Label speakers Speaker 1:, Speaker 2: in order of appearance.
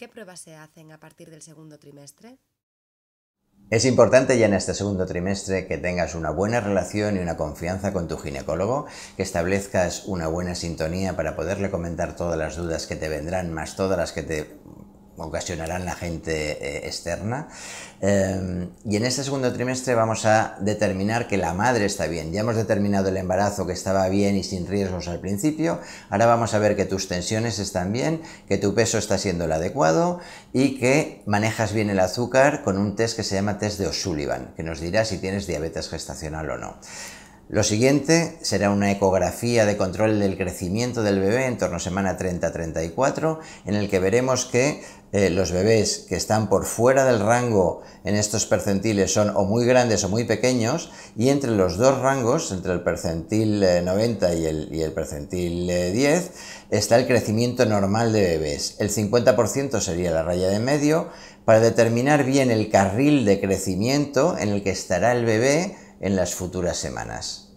Speaker 1: ¿Qué pruebas se hacen a partir del segundo trimestre?
Speaker 2: Es importante ya en este segundo trimestre que tengas una buena relación y una confianza con tu ginecólogo, que establezcas una buena sintonía para poderle comentar todas las dudas que te vendrán, más todas las que te ocasionarán la gente eh, externa. Em, y en este segundo trimestre vamos a determinar que la madre está bien. Ya hemos determinado el embarazo que estaba bien y sin riesgos al principio. Ahora vamos a ver que tus tensiones están bien, que tu peso está siendo el adecuado y que manejas bien el azúcar con un test que se llama test de O'Sullivan, que nos dirá si tienes diabetes gestacional o no. Lo siguiente será una ecografía de control del crecimiento del bebé en torno a semana 30-34, en el que veremos que eh, los bebés que están por fuera del rango en estos percentiles son o muy grandes o muy pequeños, y entre los dos rangos, entre el percentil 90 eh, y el, percentil 10, eh, está el crecimiento normal de bebés. El 50% sería la raya de medio, para determinar bien el carril de crecimiento en el que estará el bebé en las futuras semanas.